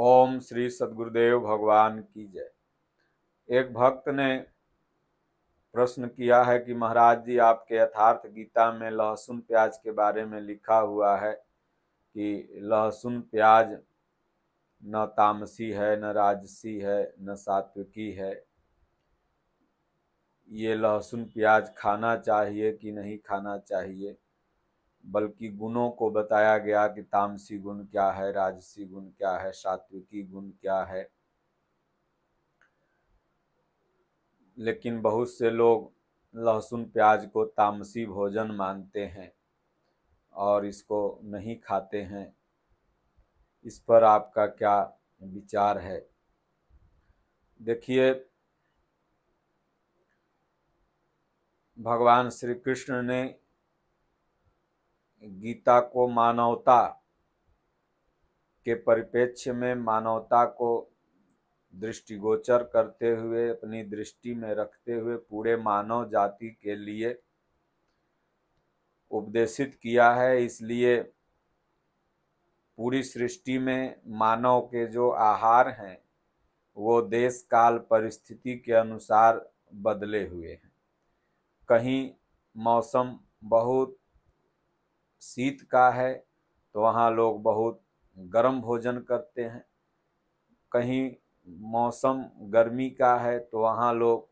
ओम श्री सदगुरुदेव भगवान की जय एक भक्त ने प्रश्न किया है कि महाराज जी आपके यथार्थ गीता में लहसुन प्याज के बारे में लिखा हुआ है कि लहसुन प्याज न तामसी है न राजसी है न सात्विकी है ये लहसुन प्याज खाना चाहिए कि नहीं खाना चाहिए बल्कि गुणों को बताया गया कि तामसी गुण क्या है राजसी गुण क्या है सात्विकी गुण क्या है लेकिन बहुत से लोग लहसुन प्याज को तामसी भोजन मानते हैं और इसको नहीं खाते हैं इस पर आपका क्या विचार है देखिए भगवान श्री कृष्ण ने गीता को मानवता के परिप्रेक्ष्य में मानवता को दृष्टिगोचर करते हुए अपनी दृष्टि में रखते हुए पूरे मानव जाति के लिए उपदेशित किया है इसलिए पूरी सृष्टि में मानव के जो आहार हैं वो देश काल परिस्थिति के अनुसार बदले हुए हैं कहीं मौसम बहुत शीत का है तो वहाँ लोग बहुत गर्म भोजन करते हैं कहीं मौसम गर्मी का है तो वहाँ लोग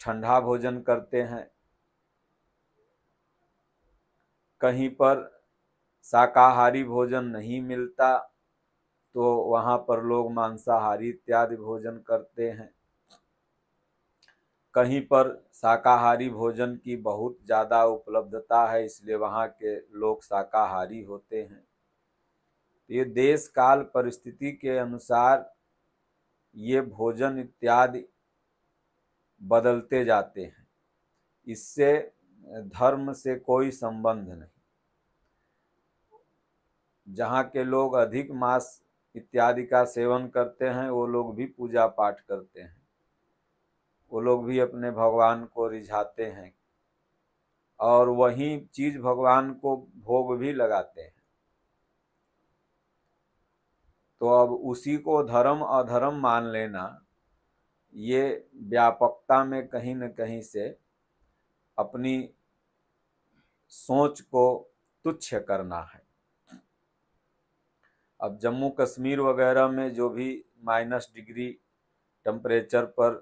ठंडा भोजन करते हैं कहीं पर शाकाहारी भोजन नहीं मिलता तो वहाँ पर लोग मांसाहारी इत्यादि भोजन करते हैं कहीं पर शाकाहारी भोजन की बहुत ज़्यादा उपलब्धता है इसलिए वहाँ के लोग शाकाहारी होते हैं तो ये देश काल परिस्थिति के अनुसार ये भोजन इत्यादि बदलते जाते हैं इससे धर्म से कोई संबंध नहीं जहाँ के लोग अधिक मांस इत्यादि का सेवन करते हैं वो लोग भी पूजा पाठ करते हैं वो लोग भी अपने भगवान को रिझाते हैं और वही चीज भगवान को भोग भी लगाते हैं तो अब उसी को धर्म अधर्म मान लेना ये व्यापकता में कहीं न कहीं से अपनी सोच को तुच्छ करना है अब जम्मू कश्मीर वगैरह में जो भी माइनस डिग्री टेम्परेचर पर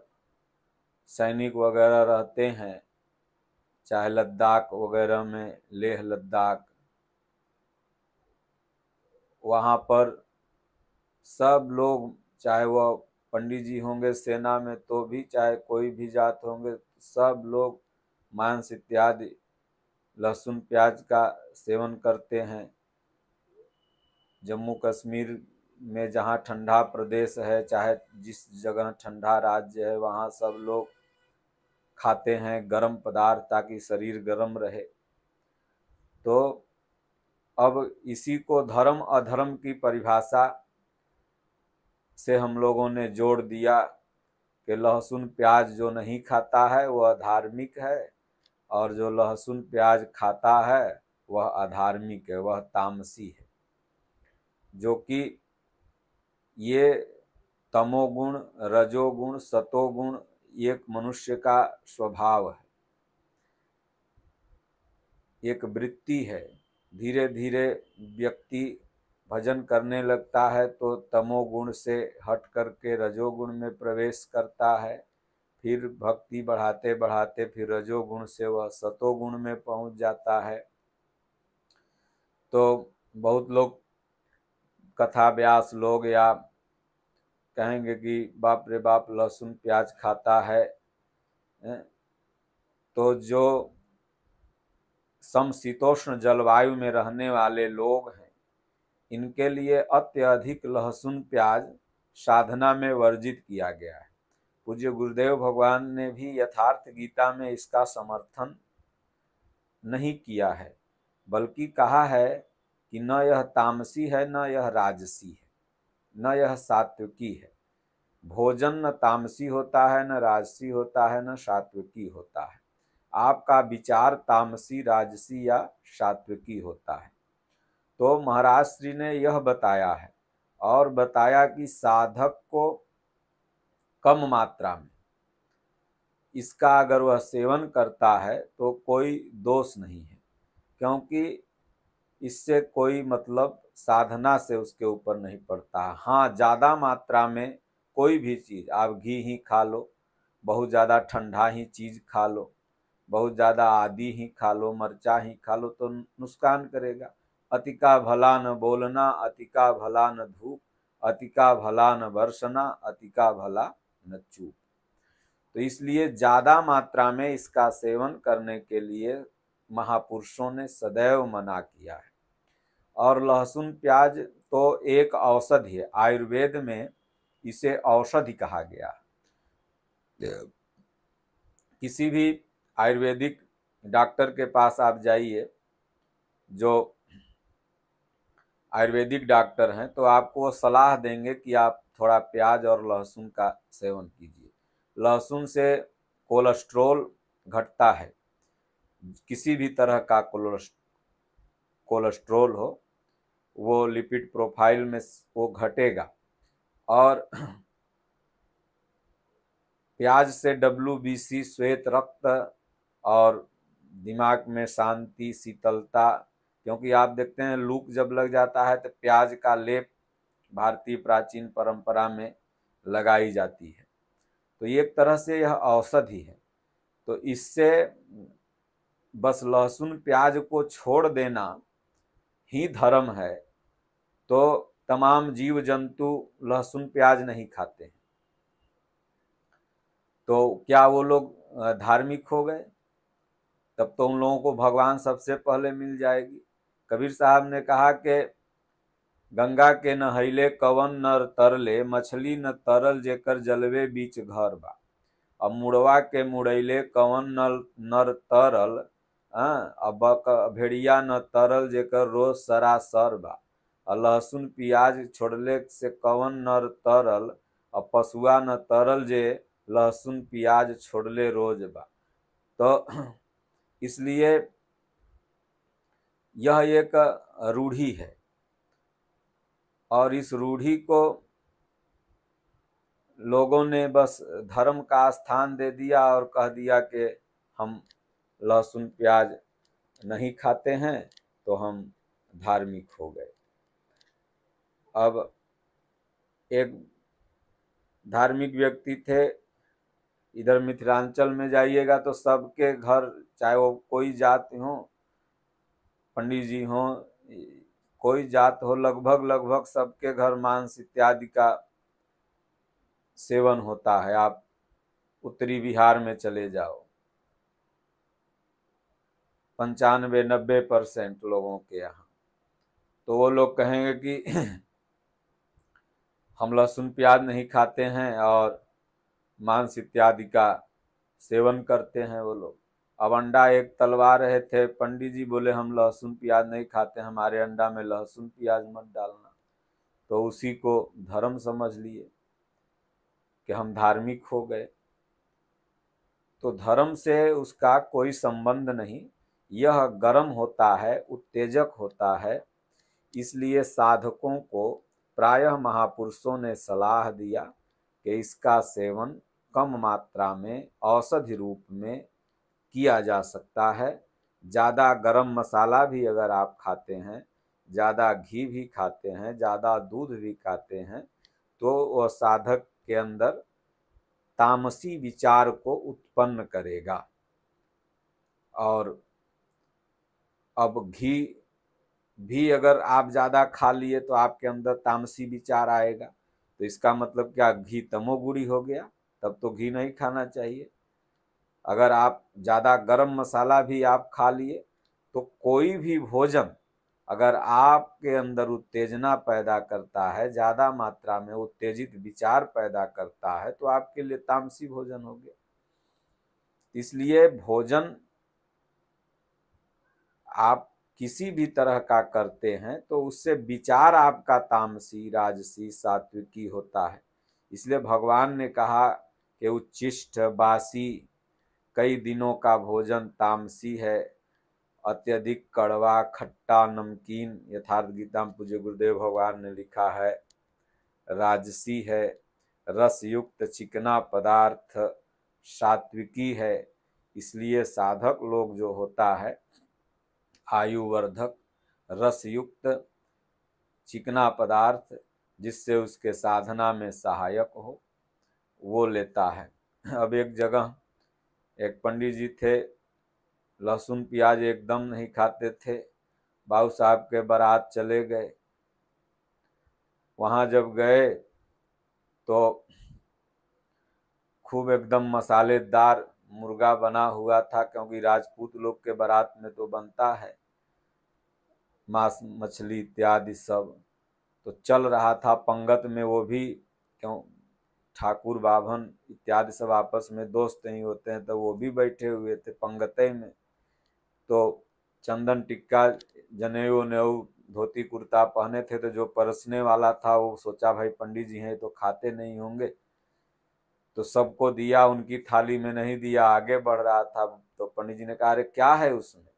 सैनिक वगैरह रहते हैं चाहे लद्दाख वगैरह में लेह लद्दाख वहाँ पर सब लोग चाहे वह पंडित जी होंगे सेना में तो भी चाहे कोई भी जात होंगे सब लोग मांस इत्यादि लहसुन प्याज का सेवन करते हैं जम्मू कश्मीर में जहाँ ठंडा प्रदेश है चाहे जिस जगह ठंडा राज्य है वहाँ सब लोग खाते हैं गर्म पदार्थ ताकि शरीर गर्म रहे तो अब इसी को धर्म अधर्म की परिभाषा से हम लोगों ने जोड़ दिया कि लहसुन प्याज जो नहीं खाता है वह धार्मिक है और जो लहसुन प्याज खाता है वह अधार्मिक है वह तामसी है जो कि ये तमोगुण रजोगुण सतोगुण एक मनुष्य का स्वभाव है एक वृत्ति है धीरे धीरे व्यक्ति भजन करने लगता है तो तमोगुण से हट करके रजोगुण में प्रवेश करता है फिर भक्ति बढ़ाते बढ़ाते फिर रजोगुण से वह सतोगुण में पहुंच जाता है तो बहुत लोग कथा व्यास लोग या कहेंगे कि बाप रे बाप लहसुन प्याज खाता है तो जो समशीतोष्ण जलवायु में रहने वाले लोग हैं इनके लिए अत्यधिक लहसुन प्याज साधना में वर्जित किया गया है पूज्य गुरुदेव भगवान ने भी यथार्थ गीता में इसका समर्थन नहीं किया है बल्कि कहा है कि न यह तामसी है न यह राजसी है न यह सात्विकी है भोजन न तामसी होता है न राजसी होता है न सात्विकी होता है आपका विचार तामसी राजसी या सात्विकी होता है तो महाराज श्री ने यह बताया है और बताया कि साधक को कम मात्रा में इसका अगर वह सेवन करता है तो कोई दोष नहीं है क्योंकि इससे कोई मतलब साधना से उसके ऊपर नहीं पड़ता हाँ ज़्यादा मात्रा में कोई भी चीज़ आप घी ही खा लो बहुत ज़्यादा ठंडा ही चीज़ खा लो बहुत ज़्यादा आदि ही खा लो मरचा ही खा लो तो नुकसान करेगा अति का भला न बोलना अति का भला न धूप अति का भला न बरसना अति का भला न चूप तो इसलिए ज़्यादा मात्रा में इसका सेवन करने के लिए महापुरुषों ने सदैव मना किया है और लहसुन प्याज तो एक औषधि है आयुर्वेद में इसे औषधि कहा गया किसी भी आयुर्वेदिक डॉक्टर के पास आप जाइए जो आयुर्वेदिक डॉक्टर हैं तो आपको सलाह देंगे कि आप थोड़ा प्याज और लहसुन का सेवन कीजिए लहसुन से कोलेस्ट्रोल घटता है किसी भी तरह का कोलेस्ट्रोल हो वो लिपिड प्रोफाइल में वो घटेगा और प्याज से डब्लू बी सी श्वेत रक्त और दिमाग में शांति शीतलता क्योंकि आप देखते हैं लूक जब लग जाता है तो प्याज का लेप भारतीय प्राचीन परंपरा में लगाई जाती है तो एक तरह से यह औषधि है तो इससे बस लहसुन प्याज को छोड़ देना ही धर्म है तो तमाम जीव जंतु लहसुन प्याज नहीं खाते हैं तो क्या वो लोग धार्मिक हो गए तब तो उन लोगों को भगवान सबसे पहले मिल जाएगी कबीर साहब ने कहा कि गंगा के न कवन न तरले मछली न तरल जेकर जलवे बीच घर बा अब मुड़वा के मुड़ैले कवन नल नर तरल अब भेड़िया न तरल जेकर रोज सरासर बा लहसुन पियाज छोड़ले से कवन नर तरल आ पशुआ न तरल जे लहसुन पियाज छोड़ले रोज बा तो इसलिए यह एक रूढ़ी है और इस रूढ़ी को लोगों ने बस धर्म का स्थान दे दिया और कह दिया कि हम लहसुन प्याज नहीं खाते हैं तो हम धार्मिक हो गए अब एक धार्मिक व्यक्ति थे इधर मिथिलांचल में जाइएगा तो सबके घर चाहे वो कोई जात हो पंडित जी हो कोई जात हो लगभग लगभग सबके घर मांस इत्यादि का सेवन होता है आप उत्तरी बिहार में चले जाओ पंचानवे नब्बे परसेंट लोगों के यहाँ तो वो लोग कहेंगे कि हम लहसुन प्याज नहीं खाते हैं और मांस इत्यादि का सेवन करते हैं वो लोग अब अंडा एक तलवा रहे थे पंडित जी बोले हम लहसुन प्याज नहीं खाते हमारे अंडा में लहसुन प्याज मत डालना तो उसी को धर्म समझ लिए कि हम धार्मिक हो गए तो धर्म से उसका कोई संबंध नहीं यह गर्म होता है उत्तेजक होता है इसलिए साधकों को प्रायः महापुरुषों ने सलाह दिया कि इसका सेवन कम मात्रा में औषधि रूप में किया जा सकता है ज़्यादा गरम मसाला भी अगर आप खाते हैं ज़्यादा घी भी खाते हैं ज़्यादा दूध भी खाते हैं तो वह साधक के अंदर तामसी विचार को उत्पन्न करेगा और अब घी भी अगर आप ज़्यादा खा लिए तो आपके अंदर तामसी विचार आएगा तो इसका मतलब क्या घी तमोगुड़ी हो गया तब तो घी नहीं खाना चाहिए अगर आप ज़्यादा गरम मसाला भी आप खा लिए तो कोई भी भोजन अगर आपके अंदर उत्तेजना पैदा करता है ज़्यादा मात्रा में उत्तेजित विचार पैदा करता है तो आपके लिए तामसी भोजन हो गया इसलिए भोजन आप किसी भी तरह का करते हैं तो उससे विचार आपका तामसी राजसी सात्विकी होता है इसलिए भगवान ने कहा कि उच्चिष्ट बासी कई दिनों का भोजन तामसी है अत्यधिक कड़वा खट्टा नमकीन यथार्थ गीता में पूज्य गुरुदेव भगवान ने लिखा है राजसी है रसयुक्त चिकना पदार्थ सात्विकी है इसलिए साधक लोग जो होता है आयुवर्धक रसयुक्त चिकना पदार्थ जिससे उसके साधना में सहायक हो वो लेता है अब एक जगह एक पंडित जी थे लहसुन प्याज एकदम नहीं खाते थे बाबू साहब के बारात चले गए वहाँ जब गए तो खूब एकदम मसालेदार मुर्गा बना हुआ था क्योंकि राजपूत लोग के बारात में तो बनता है मांस मछली इत्यादि सब तो चल रहा था पंगत में वो भी क्यों ठाकुर बाभन इत्यादि सब आपस में दोस्त ही होते हैं तो वो भी बैठे हुए थे पंगते में तो चंदन टिक्का जनेऊ ने धोती कुर्ता पहने थे तो जो परसने वाला था वो सोचा भाई पंडित जी हैं तो खाते नहीं होंगे तो सबको दिया उनकी थाली में नहीं दिया आगे बढ़ रहा था तो पंडित जी ने कहा अरे क्या है उसमें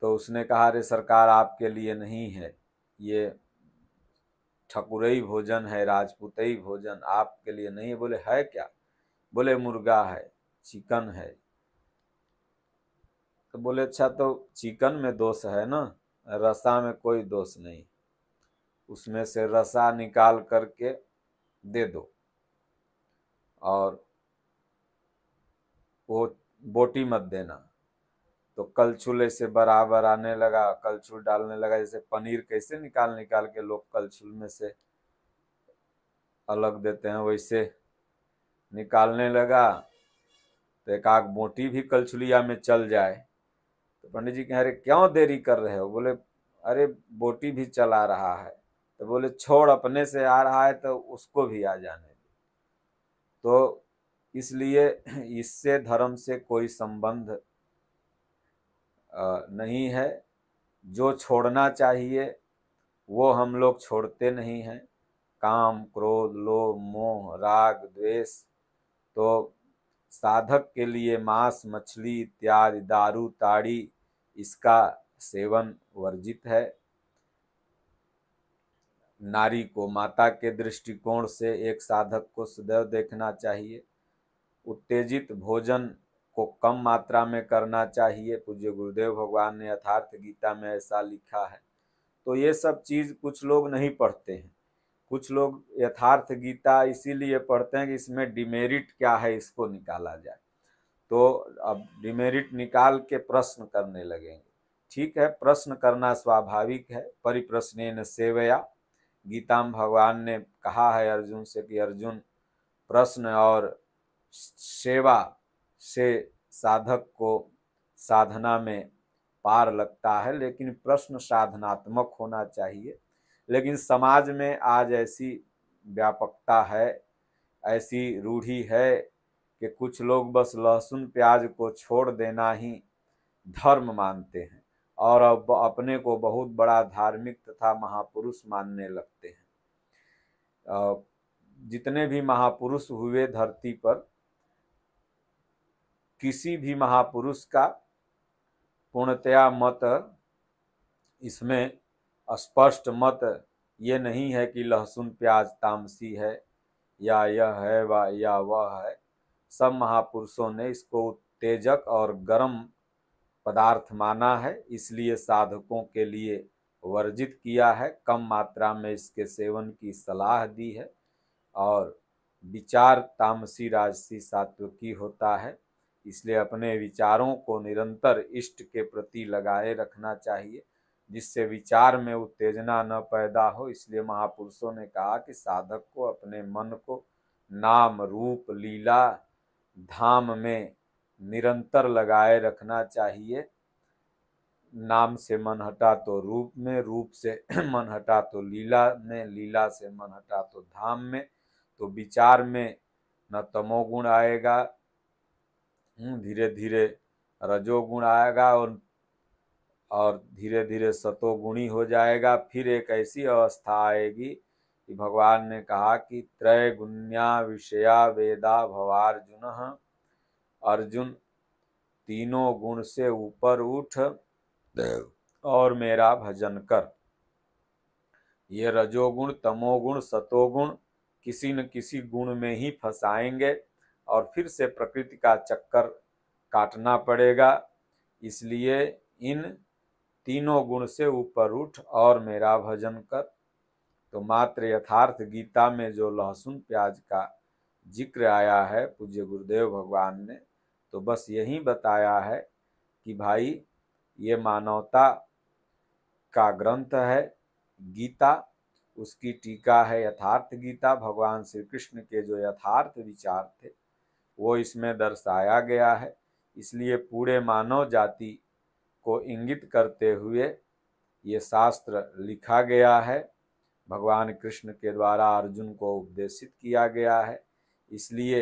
तो उसने कहा अरे सरकार आपके लिए नहीं है ये ठकुरई भोजन है राजपूतई भोजन आपके लिए नहीं है बोले है क्या बोले मुर्गा है चिकन है तो बोले अच्छा तो चिकन में दोष है ना रसा में कोई दोष नहीं उसमें से रसा निकाल करके दे दो और वो बोटी मत देना तो कलछुल ऐसे बराबर आने लगा कलछुल डालने लगा जैसे पनीर कैसे निकाल निकाल के लोग कलछुल में से अलग देते हैं वैसे निकालने लगा तो एक आग मोटी भी कलछुलिया में चल जाए तो पंडित जी कहें अरे क्यों देरी कर रहे हो बोले अरे बोटी भी चला रहा है तो बोले छोड़ अपने से आ रहा है तो उसको भी आ जाने दे तो इसलिए इससे धर्म से कोई संबंध नहीं है जो छोड़ना चाहिए वो हम लोग छोड़ते नहीं हैं काम क्रोध लोभ मोह राग द्वेष तो साधक के लिए मांस मछली इत्यादि दारू ताड़ी इसका सेवन वर्जित है नारी को माता के दृष्टिकोण से एक साधक को सदैव देखना चाहिए उत्तेजित भोजन को कम मात्रा में करना चाहिए पूज्य गुरुदेव भगवान ने यथार्थ गीता में ऐसा लिखा है तो ये सब चीज़ कुछ लोग नहीं पढ़ते हैं कुछ लोग यथार्थ गीता इसीलिए पढ़ते हैं कि इसमें डिमेरिट क्या है इसको निकाला जाए तो अब डिमेरिट निकाल के प्रश्न करने लगेंगे ठीक है प्रश्न करना स्वाभाविक है परिप्रश्न सेवया गीता में भगवान ने कहा है अर्जुन से कि अर्जुन प्रश्न और सेवा से साधक को साधना में पार लगता है लेकिन प्रश्न साधनात्मक होना चाहिए लेकिन समाज में आज ऐसी व्यापकता है ऐसी रूढ़ी है कि कुछ लोग बस लहसुन प्याज को छोड़ देना ही धर्म मानते हैं और अब अपने को बहुत बड़ा धार्मिक तथा महापुरुष मानने लगते हैं जितने भी महापुरुष हुए धरती पर किसी भी महापुरुष का पूर्णतया मत इसमें स्पष्ट मत ये नहीं है कि लहसुन प्याज तामसी है या यह है व या वह है सब महापुरुषों ने इसको उत्तेजक और गर्म पदार्थ माना है इसलिए साधकों के लिए वर्जित किया है कम मात्रा में इसके सेवन की सलाह दी है और विचार तामसी राजसी सात्विकी होता है इसलिए अपने विचारों को निरंतर इष्ट के प्रति लगाए रखना चाहिए जिससे विचार में उत्तेजना न पैदा हो इसलिए महापुरुषों ने कहा कि साधक को अपने मन को नाम रूप लीला धाम में निरंतर लगाए रखना चाहिए नाम से मन हटा तो रूप में रूप से मन हटा तो लीला में लीला से मन हटा तो धाम में तो विचार में न तमोगुण आएगा धीरे धीरे रजोगुण आएगा और और धीरे धीरे सतोगुणी हो जाएगा फिर एक ऐसी अवस्था आएगी कि भगवान ने कहा कि त्रय गुण्या विषया वेदा भवार्जुन अर्जुन तीनों गुण से ऊपर उठ और मेरा भजन कर ये रजोगुण तमोगुण सतोगुण किसी न किसी गुण में ही फंसाएंगे और फिर से प्रकृति का चक्कर काटना पड़ेगा इसलिए इन तीनों गुण से ऊपर उठ और मेरा भजन कर तो मात्र यथार्थ गीता में जो लहसुन प्याज का जिक्र आया है पूज्य गुरुदेव भगवान ने तो बस यही बताया है कि भाई ये मानवता का ग्रंथ है गीता उसकी टीका है यथार्थ गीता भगवान श्री कृष्ण के जो यथार्थ विचार थे वो इसमें दर्शाया गया है इसलिए पूरे मानव जाति को इंगित करते हुए ये शास्त्र लिखा गया है भगवान कृष्ण के द्वारा अर्जुन को उपदेशित किया गया है इसलिए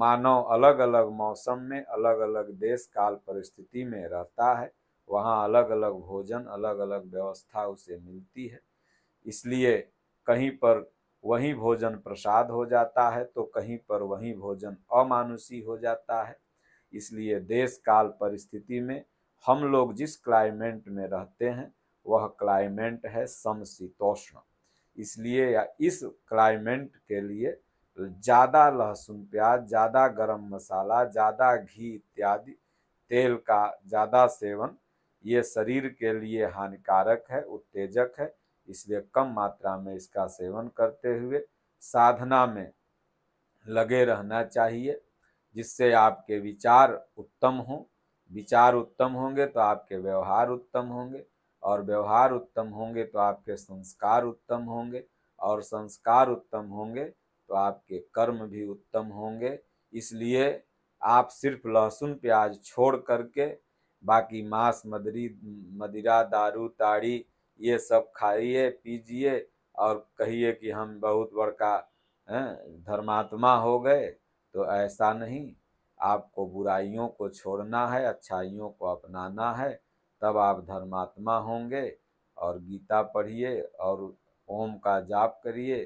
मानव अलग अलग मौसम में अलग अलग देश काल परिस्थिति में रहता है वहाँ अलग अलग भोजन अलग अलग व्यवस्था उसे मिलती है इसलिए कहीं पर वही भोजन प्रसाद हो जाता है तो कहीं पर वहीं भोजन अमानुषी हो जाता है इसलिए देश काल परिस्थिति में हम लोग जिस क्लाइमेट में रहते हैं वह क्लाइमेट है समशीतोष्ण इसलिए या इस क्लाइमेट के लिए ज़्यादा लहसुन प्याज ज़्यादा गरम मसाला ज़्यादा घी इत्यादि तेल का ज़्यादा सेवन ये शरीर के लिए हानिकारक है उत्तेजक है इसलिए कम मात्रा में इसका सेवन करते हुए साधना में लगे रहना चाहिए जिससे आपके विचार उत्तम हों विचार उत्तम होंगे तो आपके व्यवहार उत्तम होंगे और व्यवहार उत्तम होंगे तो आपके संस्कार उत्तम होंगे और संस्कार उत्तम होंगे तो आपके कर्म भी उत्तम होंगे इसलिए आप सिर्फ लहसुन प्याज छोड़ करके बाकी मांस मदरी मदिरा दारू ताड़ी ये सब खाइए पीजिए और कहिए कि हम बहुत बड़का धर्मात्मा हो गए तो ऐसा नहीं आपको बुराइयों को छोड़ना है अच्छाइयों को अपनाना है तब आप धर्मात्मा होंगे और गीता पढ़िए और ओम का जाप करिए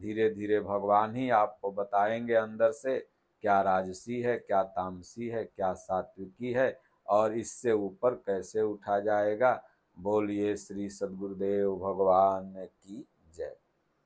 धीरे धीरे भगवान ही आपको बताएंगे अंदर से क्या राजसी है क्या तामसी है क्या सात्विकी है और इससे ऊपर कैसे उठा जाएगा बोलिए श्री सदगुरुदेव भगवान की